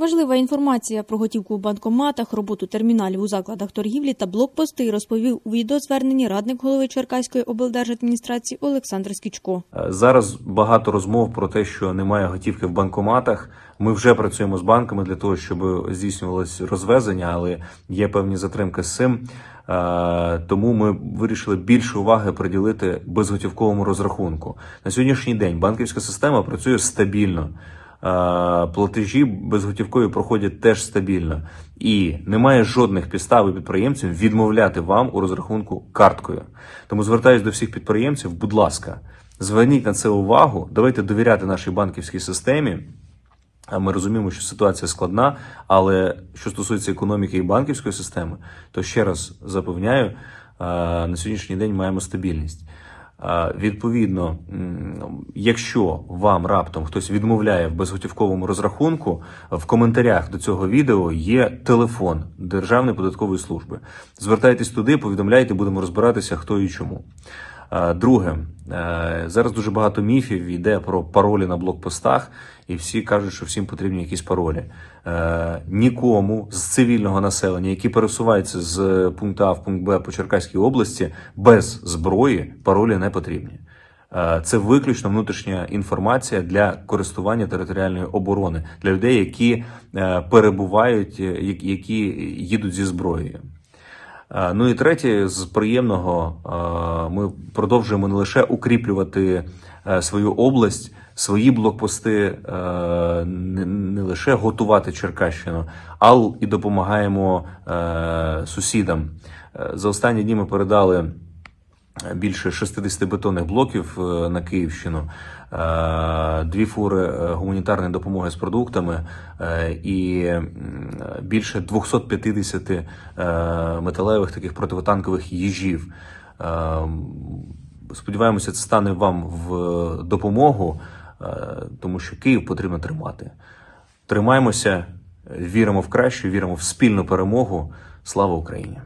Важлива інформація про готівку в банкоматах, роботу терміналів у закладах торгівлі та блокпости розповів у відеозверненні радник голови Черкаської облдержадміністрації Олександр Скічко. Е, зараз багато розмов про те, що немає готівки в банкоматах. Ми вже працюємо з банками для того, щоб здійснювалось розвезення, але є певні затримки з цим. Е, тому ми вирішили більше уваги приділити безготівковому розрахунку на сьогоднішній день. Банківська система працює стабільно. Е, платежі безготівкові проходять теж стабільно, і немає жодних підстав і підприємців відмовляти вам у розрахунку карткою. Тому звертаюся до всіх підприємців, будь ласка, зверніть на це увагу, давайте довіряти нашій банківській системі. Ми розуміємо, що ситуація складна, але що стосується економіки і банківської системи, то ще раз запевняю, е, на сьогоднішній день маємо стабільність. Відповідно, якщо вам раптом хтось відмовляє в безготівковому розрахунку, в коментарях до цього відео є телефон Державної податкової служби. Звертайтесь туди, повідомляйте, будемо розбиратися, хто і чому. Е, друге, е, зараз дуже багато міфів йде про паролі на блокпостах, і всі кажуть, що всім потрібні якісь паролі. Е, нікому з цивільного населення, які пересуваються з пункту А в пункт Б по Черкаській області, без зброї паролі не потрібні. Це виключно внутрішня інформація для користування територіальної оборони для людей, які перебувають, які їдуть зі зброєю. Е, ну і третє, з приємного е, ми продовжуємо не лише укріплювати е, свою область, свої блокпости, не лише готувати Черкащину, але і допомагаємо сусідам. За останні дні ми передали більше 60 бетонних блоків е, на Київщину, е, дві фури е, гуманітарної допомоги з продуктами і більше 250 металевих таких противотанкових їжів. Сподіваємося, це стане вам в допомогу, тому що Київ потрібно тримати. Тримаємося, віримо в краще, віримо в спільну перемогу. Слава Україні!